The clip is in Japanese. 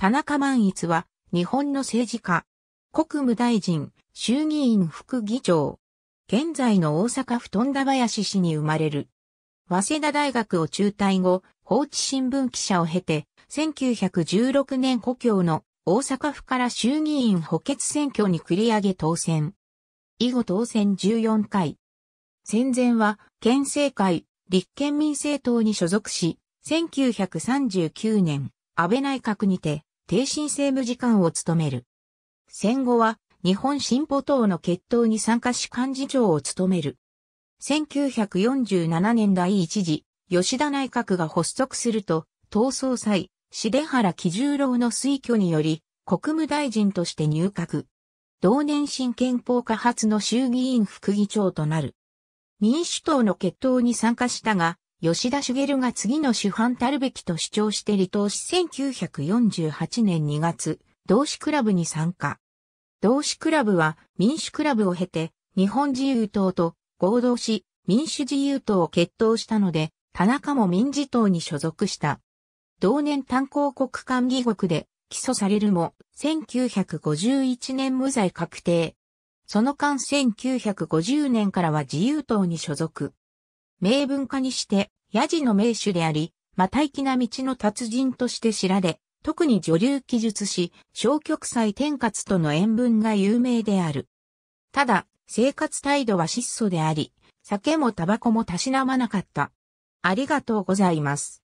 田中万一は、日本の政治家、国務大臣、衆議院副議長、現在の大阪府富田林市に生まれる。早稲田大学を中退後、放置新聞記者を経て、1916年故郷の大阪府から衆議院補欠選挙に繰り上げ当選。以後当選14回。戦前は県政会、立憲民政党に所属し、1939年、安倍内閣にて帝神政務次官を務める。戦後は日本進歩党の決闘に参加し幹事長を務める。1947年第一次吉田内閣が発足すると、党総裁、重原喜十郎の推挙により、国務大臣として入閣。同年新憲法下発の衆議院副議長となる。民主党の決闘に参加したが、吉田茂が次の主犯たるべきと主張して離党し1948年2月、同志クラブに参加。同志クラブは民主クラブを経て日本自由党と合同し民主自由党を決闘したので、田中も民事党に所属した。同年炭鉱国間議国で起訴されるも、1951年無罪確定。その間1950年からは自由党に所属。名文化にして、ヤジの名手であり、またきな道の達人として知られ、特に女流記述し、小極祭天活との縁文が有名である。ただ、生活態度は質素であり、酒もタバコもたしなまなかった。ありがとうございます。